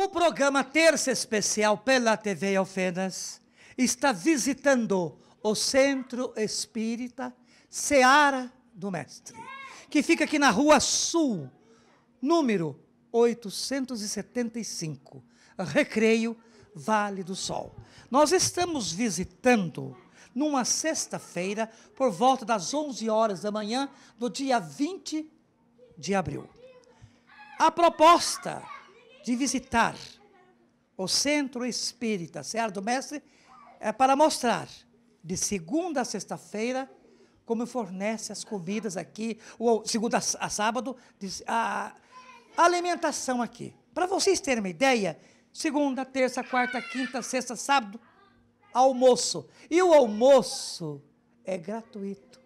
O programa Terça Especial pela TV Alfenas está visitando o Centro Espírita Seara do Mestre, que fica aqui na Rua Sul, número 875, Recreio Vale do Sol. Nós estamos visitando numa sexta-feira, por volta das 11 horas da manhã, do dia 20 de abril. A proposta de visitar o centro espírita Serra do Mestre é para mostrar de segunda a sexta-feira como fornece as comidas aqui, ou segunda a sábado, a alimentação aqui. Para vocês terem uma ideia, segunda, terça, quarta, quinta, sexta, sábado, almoço. E o almoço é gratuito.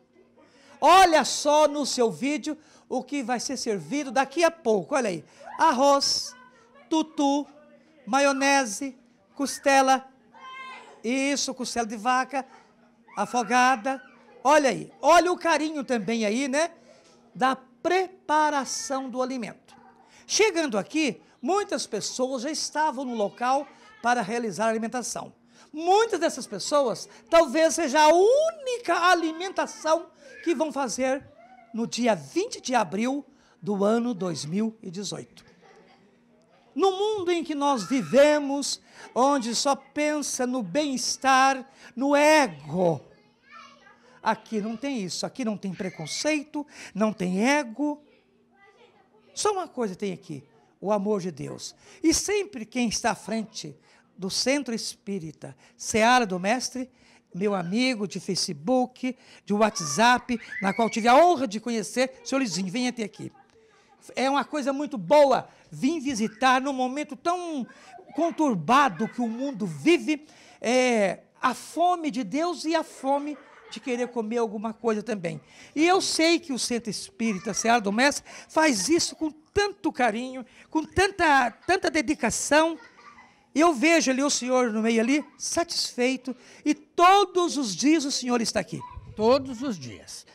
Olha só no seu vídeo o que vai ser servido daqui a pouco. Olha aí: arroz, tutu, maionese, costela, isso, costela de vaca, afogada. Olha aí, olha o carinho também aí, né? Da preparação do alimento. Chegando aqui, muitas pessoas já estavam no local para realizar a alimentação. Muitas dessas pessoas talvez seja a única alimentação que vão fazer no dia 20 de abril do ano 2018. No mundo em que nós vivemos, onde só pensa no bem-estar, no ego. Aqui não tem isso, aqui não tem preconceito, não tem ego. Só uma coisa tem aqui: o amor de Deus. E sempre quem está à frente do centro espírita, Seara do Mestre, meu amigo de Facebook, de WhatsApp, na qual tive a honra de conhecer, senhor Lizinho, venha até aqui é uma coisa muito boa vir visitar num momento tão conturbado que o mundo vive, é, a fome de Deus e a fome de querer comer alguma coisa também. E eu sei que o Centro Espírita Seara do Mestre faz isso com tanto carinho, com tanta, tanta dedicação. Eu vejo ali o senhor no meio ali, satisfeito, e todos os dias o senhor está aqui. Todos os dias.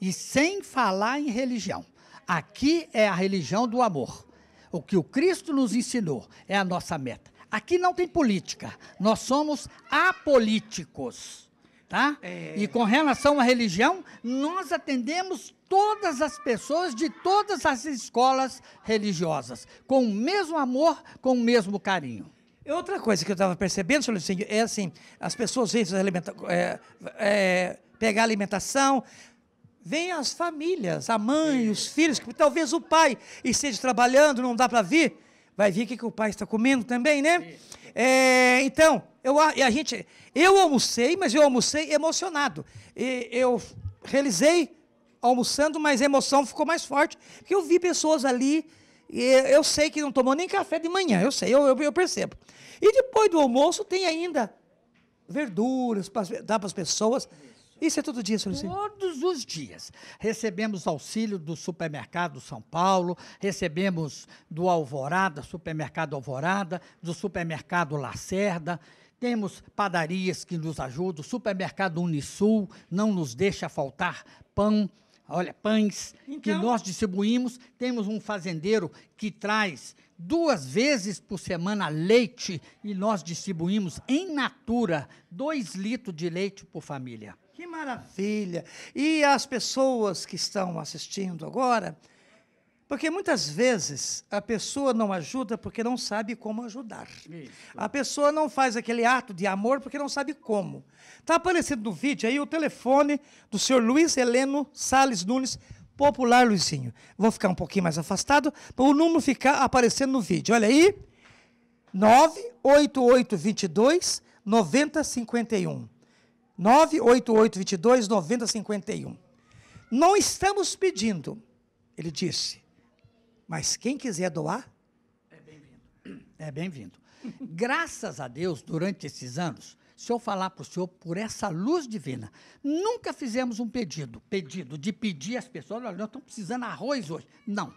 E sem falar em religião. Aqui é a religião do amor. O que o Cristo nos ensinou é a nossa meta. Aqui não tem política. Nós somos apolíticos. Tá? É... E com relação à religião, nós atendemos todas as pessoas de todas as escolas religiosas, com o mesmo amor, com o mesmo carinho. Outra coisa que eu estava percebendo, senhor Lucinho, é assim, as pessoas vezes é, é, pegar alimentação, vêm as famílias, a mãe, os filhos, que talvez o pai esteja trabalhando, não dá para vir, vai vir o que, que o pai está comendo também, né? É, então, eu, a gente, eu almocei, mas eu almocei emocionado. E, eu realizei almoçando, mas a emoção ficou mais forte, porque eu vi pessoas ali, eu sei que não tomou nem café de manhã, eu sei, eu, eu, eu percebo. E depois do almoço tem ainda verduras, dá para as pessoas. Isso é todo dia, senhor Luciano? Todos os dias. Recebemos auxílio do supermercado São Paulo, recebemos do Alvorada, supermercado Alvorada, do supermercado Lacerda. Temos padarias que nos ajudam, supermercado Unisul não nos deixa faltar pão, olha, pães então... que nós distribuímos. Temos um fazendeiro que traz duas vezes por semana leite e nós distribuímos em natura dois litros de leite por família. Que maravilha! E as pessoas que estão assistindo agora, porque muitas vezes a pessoa não ajuda porque não sabe como ajudar. Isso. A pessoa não faz aquele ato de amor porque não sabe como. Está aparecendo no vídeo aí o telefone do senhor Luiz Heleno Sales Nunes, popular Luizinho. Vou ficar um pouquinho mais afastado para o número ficar aparecendo no vídeo. Olha aí. 98822 9051. 988 22 9051. Não estamos pedindo, ele disse, mas quem quiser doar, é bem-vindo. É bem-vindo. Graças a Deus, durante esses anos, se eu falar para o senhor por essa luz divina, nunca fizemos um pedido, pedido de pedir às pessoas, olha, nós estamos precisando de arroz hoje. Não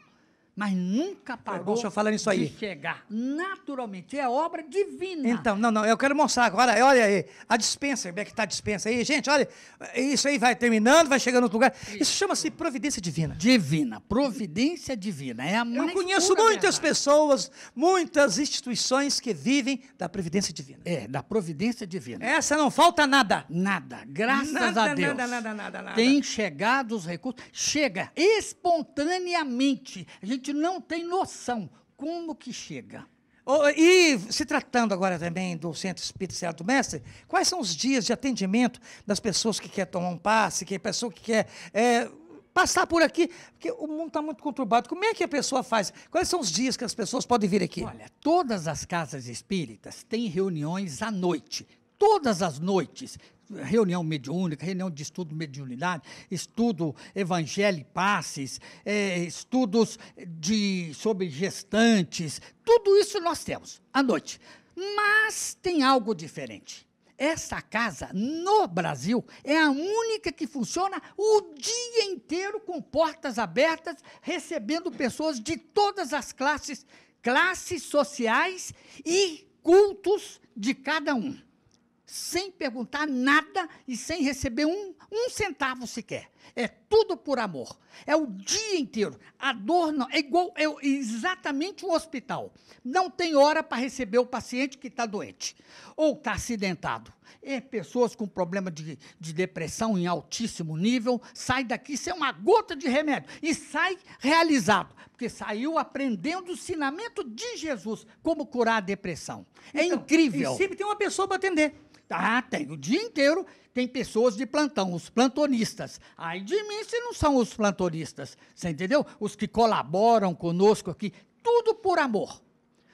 mas nunca é parou é falando isso aí. de chegar. Naturalmente, é obra divina. Então, não, não, eu quero mostrar agora, olha aí, a dispensa, como é que está a dispensa aí, gente, olha, isso aí vai terminando, vai chegando no outro lugar, isso, isso chama-se providência divina. Divina, providência divina, é a mais Eu conheço muitas verdade. pessoas, muitas instituições que vivem da providência divina. É, da providência divina. Essa não falta nada. Nada, graças nada, a Deus. Nada, nada, nada, nada. Tem chegado os recursos, chega espontaneamente, a gente gente não tem noção como que chega. Oh, e se tratando agora também do Centro Espírita Santo Mestre, quais são os dias de atendimento das pessoas que querem tomar um passe, que é pessoa que quer é, passar por aqui? Porque o mundo está muito conturbado. Como é que a pessoa faz? Quais são os dias que as pessoas podem vir aqui? Olha, todas as casas espíritas têm reuniões à noite. Todas as noites reunião mediúnica, reunião de estudo mediunidade, estudo evangelho e passes, é, estudos de, sobre gestantes, tudo isso nós temos à noite. Mas tem algo diferente. Essa casa, no Brasil, é a única que funciona o dia inteiro com portas abertas, recebendo pessoas de todas as classes, classes sociais e cultos de cada um sem perguntar nada e sem receber um, um centavo sequer. É tudo por amor. É o dia inteiro. A dor não, é igual, é exatamente o um hospital. Não tem hora para receber o paciente que está doente ou está acidentado. É pessoas com problema de, de depressão em altíssimo nível, sai daqui sem é uma gota de remédio e sai realizado, porque saiu aprendendo o ensinamento de Jesus como curar a depressão. É então, incrível. E sempre tem uma pessoa para atender. Ah, tem. O dia inteiro tem pessoas de plantão, os plantonistas. Ai de mim se não são os plantonistas. Você entendeu? Os que colaboram conosco aqui. Tudo por amor.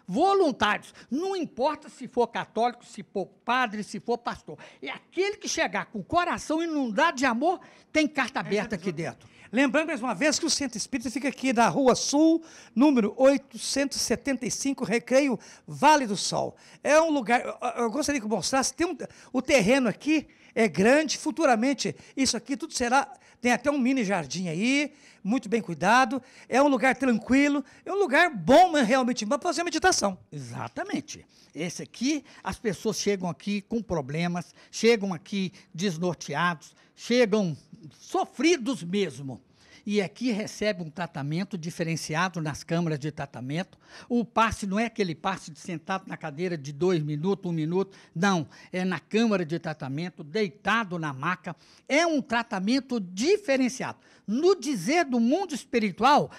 Voluntários. Não importa se for católico, se for padre, se for pastor. E é aquele que chegar com o coração inundado de amor, tem carta é aberta aqui dentro. Lembrando mais uma vez que o Centro Espírita fica aqui da Rua Sul, número 875, Recreio Vale do Sol. É um lugar, eu gostaria que eu mostrasse, tem um, o terreno aqui é grande, futuramente isso aqui tudo será, tem até um mini jardim aí, muito bem cuidado, é um lugar tranquilo, é um lugar bom realmente para fazer meditação. Exatamente. Esse aqui, as pessoas chegam aqui com problemas, chegam aqui desnorteados, chegam sofridos mesmo e aqui recebe um tratamento diferenciado nas câmaras de tratamento. O passe não é aquele passe de sentado na cadeira de dois minutos, um minuto, não. É na câmara de tratamento, deitado na maca. É um tratamento diferenciado. No dizer do mundo espiritual,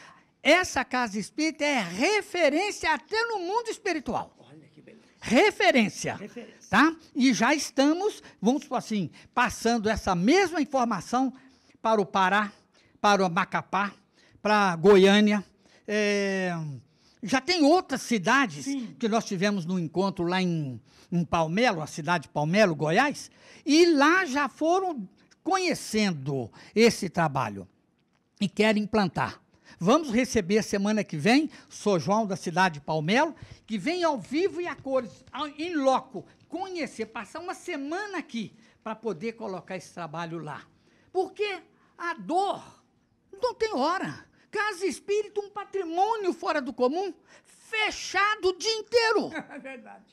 essa casa espírita é referência até no mundo espiritual. Olha que beleza. Referência, referência. Tá? E já estamos, vamos assim, passando essa mesma informação para o Pará, para o Macapá, para Goiânia. É, já tem outras cidades Sim. que nós tivemos no encontro lá em, em Palmelo, a cidade de Palmelo, Goiás, e lá já foram conhecendo esse trabalho e querem implantar. Vamos receber semana que vem, sou João da cidade de Palmelo, que vem ao vivo e a cores, em loco, conhecer, passar uma semana aqui para poder colocar esse trabalho lá. Porque a dor não tem hora. Casa espírita, um patrimônio fora do comum, fechado o dia inteiro. É verdade.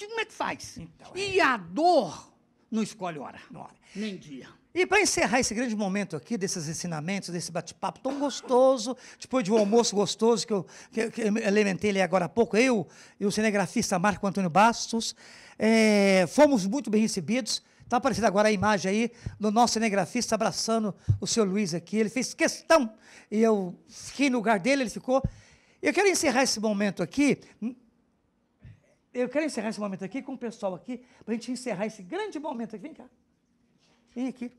Como é que faz? Então, é. E a dor não escolhe hora. Não hora. Nem dia. E para encerrar esse grande momento aqui, desses ensinamentos, desse bate-papo tão gostoso, depois de um almoço gostoso que eu, que, que alimentei ali agora há pouco, eu e o cinegrafista Marco Antônio Bastos, é, fomos muito bem recebidos. Está aparecendo agora a imagem aí do nosso cinegrafista abraçando o seu Luiz aqui. Ele fez questão e eu fiquei no lugar dele, ele ficou. Eu quero encerrar esse momento aqui. Eu quero encerrar esse momento aqui com o pessoal aqui, para a gente encerrar esse grande momento aqui. Vem cá. Vem aqui.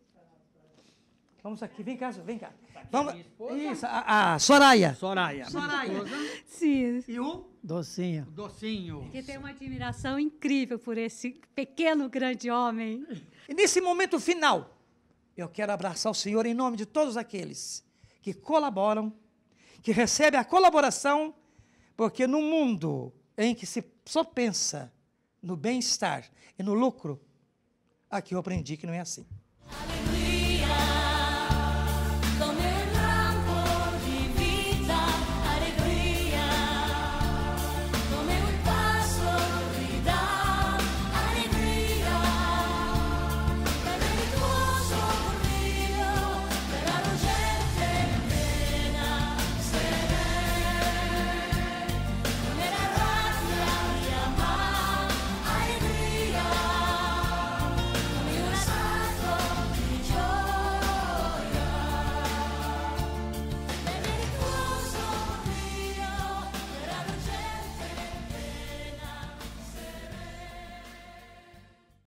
Vamos aqui, vem cá, vem cá. Tá Vamos. Isso, a, a Soraya. Soraya. Soraya. Sim. E o Docinho. Docinho. Que tem uma admiração incrível por esse pequeno, grande homem. E nesse momento final, eu quero abraçar o Senhor em nome de todos aqueles que colaboram, que recebem a colaboração, porque no mundo em que se só pensa no bem-estar e no lucro, aqui eu aprendi que não é assim.